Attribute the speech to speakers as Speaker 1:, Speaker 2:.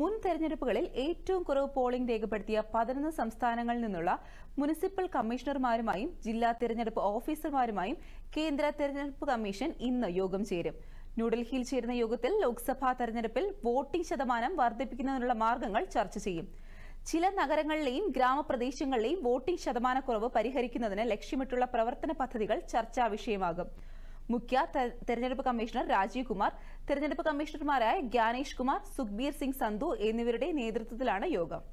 Speaker 1: മുൻ തെരഞ്ഞെടുപ്പുകളിൽ ഏറ്റവും കുറവ് പോളിംഗ് രേഖപ്പെടുത്തിയ പതിനൊന്ന് സംസ്ഥാനങ്ങളിൽ നിന്നുള്ള മുനിസിപ്പൽ കമ്മീഷണർമാരുമായും ജില്ലാ തെരഞ്ഞെടുപ്പ് ഓഫീസർമാരുമായും കേന്ദ്ര തെരഞ്ഞെടുപ്പ് കമ്മീഷൻ ഇന്ന് യോഗം ചേരും ന്യൂഡൽഹിയിൽ ചേരുന്ന യോഗത്തിൽ ലോക്സഭാ തെരഞ്ഞെടുപ്പിൽ വോട്ടിംഗ് ശതമാനം വർദ്ധിപ്പിക്കുന്നതിനുള്ള മാർഗങ്ങൾ ചർച്ച ചെയ്യും ചില നഗരങ്ങളിലെയും ഗ്രാമപ്രദേശങ്ങളിലെയും വോട്ടിംഗ് ശതമാനക്കുറവ് പരിഹരിക്കുന്നതിന് ലക്ഷ്യമിട്ടുള്ള പ്രവർത്തന പദ്ധതികൾ ചർച്ചാ വിഷയമാകും മുഖ്യ തെരഞ്ഞെടുപ്പ് കമ്മീഷണർ രാജീവ് കുമാർ തെരഞ്ഞെടുപ്പ് കമ്മീഷണർമാരായ ഗ്യാനേഷ് കുമാർ സുഖ്ബീർ സിംഗ് സന്ധു എന്നിവരുടെ നേതൃത്വത്തിലാണ് യോഗം